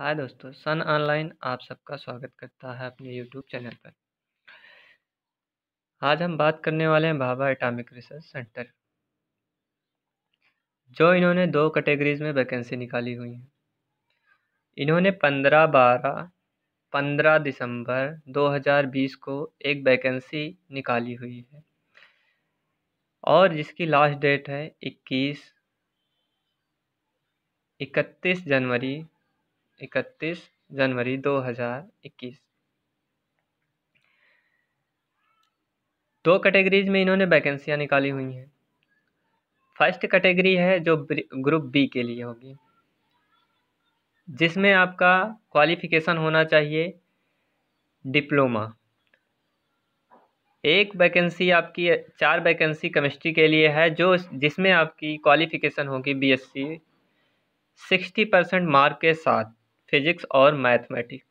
हाय दोस्तों सन ऑनलाइन आप सबका स्वागत करता है अपने यूट्यूब चैनल पर आज हम बात करने वाले हैं भाभा एटॉमिक रिसर्च सेंटर जो इन्होंने दो कैटेगरीज में वैकेंसी निकाली हुई है इन्होंने पंद्रह बारह पंद्रह दिसंबर 2020 को एक वैकेंसी निकाली हुई है और जिसकी लास्ट डेट है 21 इकतीस जनवरी इकतीस जनवरी दो हज़ार इक्कीस दो कैटेगरीज में इन्होंने वैकेंसियाँ निकाली हुई हैं फर्स्ट कैटेगरी है जो ग्रुप बी के लिए होगी जिसमें आपका क्वालिफिकेशन होना चाहिए डिप्लोमा एक वैकेंसी आपकी चार वैकेंसी केमिस्ट्री के लिए है जो जिसमें आपकी क्वालिफिकेशन होगी बीएससी सिक्सटी परसेंट मार्क के साथ फिजिक्स और मैथमेटिक्स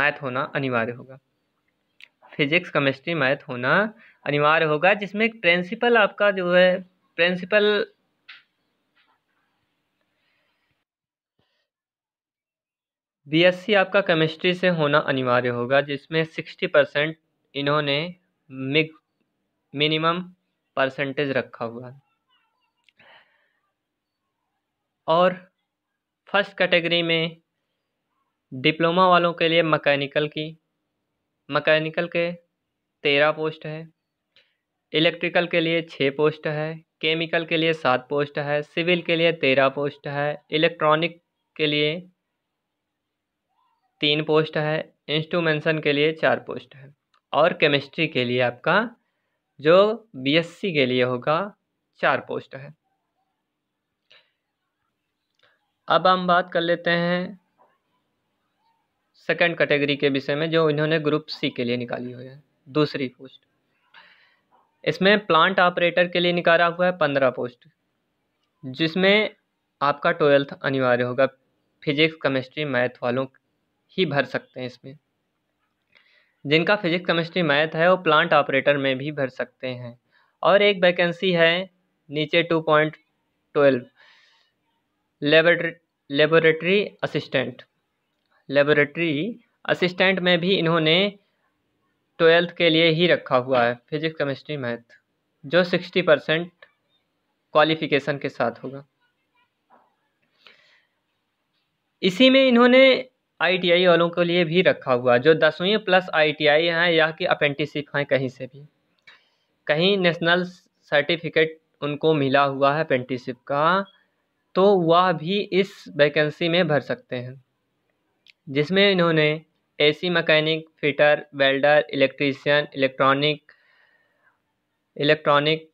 मैथ होना अनिवार्य होगा फिजिक्स केमिस्ट्री मैथ होना अनिवार्य होगा जिसमें प्रिंसिपल आपका जो है प्रिंसिपल बीएससी आपका केमिस्ट्री से होना अनिवार्य होगा जिसमें सिक्सटी परसेंट इन्होंने मिग मिनिमम परसेंटेज रखा हुआ है और फर्स्ट कैटेगरी में डिप्लोमा वालों के लिए मकैनिकल की मकैनिकल के तेरह पोस्ट है इलेक्ट्रिकल के लिए छः पोस्ट है केमिकल के लिए सात पोस्ट है सिविल के लिए तेरह पोस्ट है इलेक्ट्रॉनिक के लिए तीन पोस्ट है इंस्ट्रूमेंसन के लिए चार पोस्ट है और केमिस्ट्री के लिए आपका जो बीएससी के लिए होगा चार पोस्ट है अब हम बात कर लेते हैं सेकंड कैटेगरी के विषय में जो इन्होंने ग्रुप सी के लिए निकाली हुई है दूसरी पोस्ट इसमें प्लांट ऑपरेटर के लिए निकाला हुआ है पंद्रह पोस्ट जिसमें आपका ट्वेल्थ अनिवार्य होगा फिजिक्स केमिस्ट्री मैथ वालों ही भर सकते हैं इसमें जिनका फिजिक्स केमिस्ट्री मैथ है वो प्लांट ऑपरेटर में भी भर सकते हैं और एक वैकेंसी है नीचे two point twelve laboratory assistant laboratory assistant में भी इन्होंने ट्वेल्थ के लिए ही रखा हुआ है फिजिक्स केमिस्ट्री मैथ जो सिक्सटी परसेंट क्वालिफिकेशन के साथ होगा इसी में इन्होंने आईटीआई वालों के लिए भी रखा हुआ जो दसवीं प्लस आईटीआई हैं या कि अप्रेंटिसिप हैं कहीं से भी कहीं नेशनल सर्टिफिकेट उनको मिला हुआ है अप्रेंटिसिप का तो वह भी इस वैकेंसी में भर सकते हैं जिसमें इन्होंने AC mechanic fitter welder electrician electronic electronic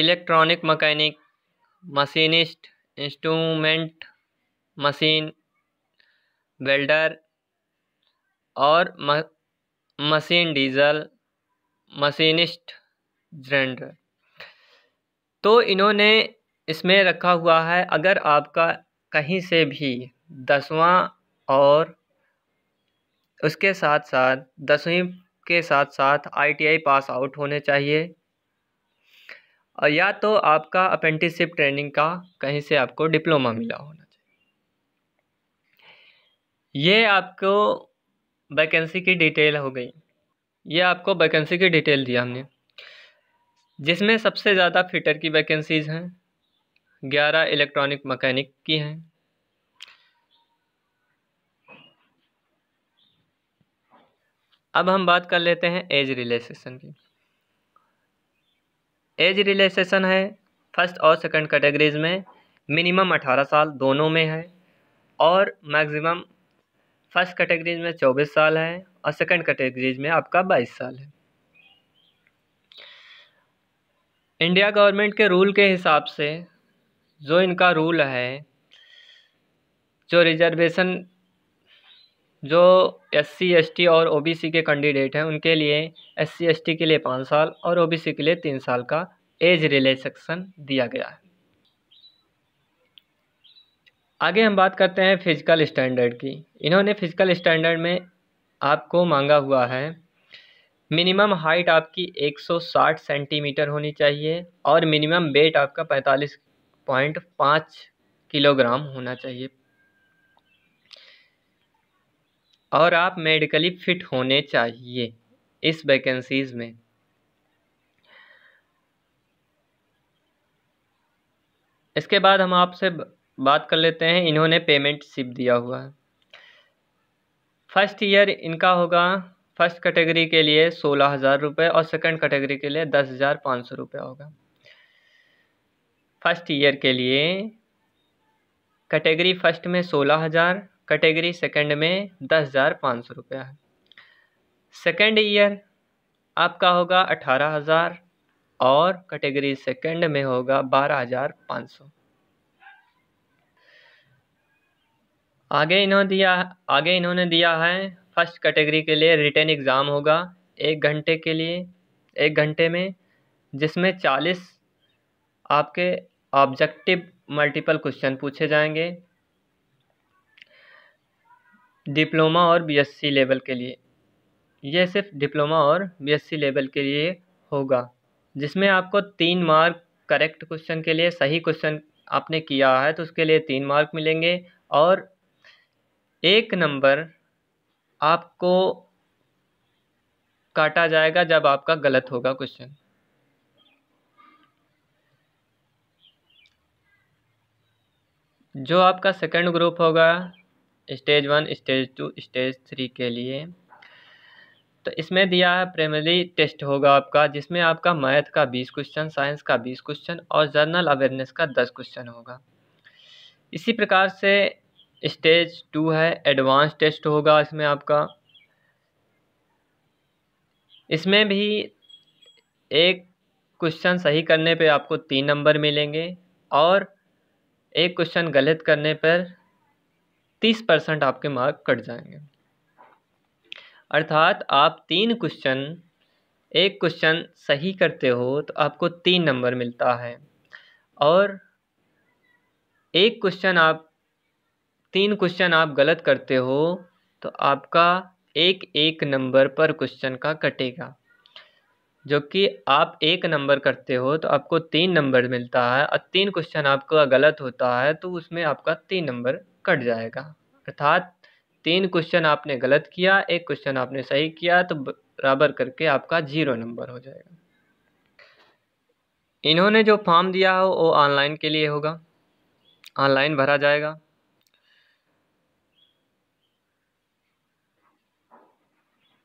electronic mechanic machinist instrument machine welder और मशीन डीजल मशीनिस्ट जेंडर तो इन्होंने इसमें रखा हुआ है अगर आपका कहीं से भी दसवां और उसके साथ साथ दसवीं के साथ साथ आईटीआई पास आउट होने चाहिए या तो आपका अप्रेंटिसशिप ट्रेनिंग का कहीं से आपको डिप्लोमा मिला होना चाहिए ये आपको वैकेंसी की डिटेल हो गई ये आपको वैकेंसी की डिटेल दिया हमने जिसमें सबसे ज़्यादा फिटर की वैकेंसीज़ हैं ग्यारह इलेक्ट्रॉनिक मकैनिक की हैं अब हम बात कर लेते हैं एज रिलैक्सेशन की एज रिलैक्सेशन है फर्स्ट और सेकंड कैटेगरीज में मिनिमम अठारह साल दोनों में है और मैक्सिमम फर्स्ट कैटेगरीज में चौबीस साल है और सेकंड कैटेगरीज में आपका बाईस साल है इंडिया गवर्नमेंट के रूल के हिसाब से जो इनका रूल है जो रिजर्वेशन जो एस सी एस टी और ओ बी सी के कैंडिडेट हैं उनके लिए एस सी एस टी के लिए पाँच साल और ओ बी सी के लिए तीन साल का एज रिलैक्सेशन दिया गया है आगे हम बात करते हैं फिजिकल स्टैंडर्ड की इन्होंने फिजिकल स्टैंडर्ड में आपको मांगा हुआ है मिनिमम हाइट आपकी 160 सेंटीमीटर होनी चाहिए और मिनिमम वेट आपका 45.5 किलोग्राम होना चाहिए और आप मेडिकली फिट होने चाहिए इस वैकेंसीज़ में इसके बाद हम आपसे बात कर लेते हैं इन्होंने पेमेंट सिप दिया हुआ है फर्स्ट ईयर इनका होगा फर्स्ट कैटेगरी के लिए सोलह हज़ार रुपये और सेकंड कैटेगरी के लिए दस हज़ार पाँच सौ रुपये होगा फर्स्ट ईयर के लिए कैटेगरी फर्स्ट में सोलह हज़ार कैटेगरी सेकंड में दस हज़ार पाँच सौ रुपया है सेकेंड ईयर आपका होगा अठारह हज़ार और कैटेगरी सेकंड में होगा बारह हज़ार पाँच सौ आगे इन्होंने दिया आगे इन्होंने दिया है फर्स्ट कैटेगरी के लिए रिटर्न एग्ज़ाम होगा एक घंटे के लिए एक घंटे में जिसमें चालीस आपके ऑब्जेक्टिव मल्टीपल क्वेश्चन पूछे जाएंगे डिप्लोमा और बीएससी लेवल के लिए यह सिर्फ डिप्लोमा और बीएससी लेवल के लिए होगा जिसमें आपको तीन मार्क करेक्ट क्वेश्चन के लिए सही क्वेश्चन आपने किया है तो उसके लिए तीन मार्क मिलेंगे और एक नंबर आपको काटा जाएगा जब आपका गलत होगा क्वेश्चन जो आपका सेकंड ग्रुप होगा stage one stage two stage three के लिए तो इसमें दिया है प्रेमरी टेस्ट होगा आपका जिसमें आपका मैथ का बीस क्वेश्चन साइंस का बीस क्वेश्चन और जर्नल अवेयरनेस का दस क्वेश्चन होगा इसी प्रकार से स्टेज टू है एडवांस टेस्ट होगा इसमें आपका इसमें भी एक क्वेश्चन सही करने पे आपको तीन नंबर मिलेंगे और एक क्वेश्चन गलत करने पर तीस परसेंट आपके मार्क कट जाएंगे अर्थात आप तीन क्वेश्चन एक क्वेश्चन सही करते हो तो आपको तीन नंबर मिलता है और एक क्वेश्चन आप तीन क्वेश्चन आप गलत करते हो तो आपका एक एक नंबर पर क्वेश्चन का कटेगा जो कि आप एक नंबर करते हो तो आपको तीन नंबर मिलता है और तीन क्वेश्चन आपका गलत होता है तो उसमें आपका तीन नंबर कट जाएगा अर्थात तीन क्वेश्चन आपने गलत किया एक क्वेश्चन आपने सही किया तो बराबर करके आपका जीरो नंबर हो जाएगा इन्होंने जो फॉर्म दिया हो वो ऑनलाइन के लिए होगा ऑनलाइन भरा जाएगा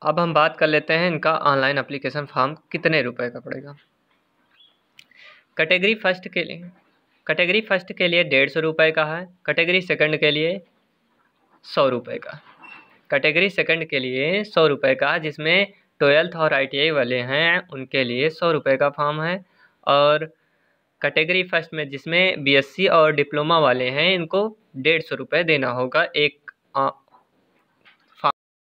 अब हम बात कर लेते हैं इनका ऑनलाइन अप्लीकेशन फॉर्म कितने रुपए का पड़ेगा कैटेगरी फर्स्ट के लिए कैटेगरी फर्स्ट के लिए डेढ़ सौ रुपये का है कैटेगरी सेकंड के लिए सौ रुपये का कैटेगरी सेकंड के लिए सौ रुपये का जिसमें ट्वेल्थ और आईटीआई वाले हैं उनके लिए सौ रुपये का फॉर्म है और कैटेगरी फर्स्ट में जिसमें बीएससी और डिप्लोमा वाले हैं इनको डेढ़ सौ रुपये देना होगा एक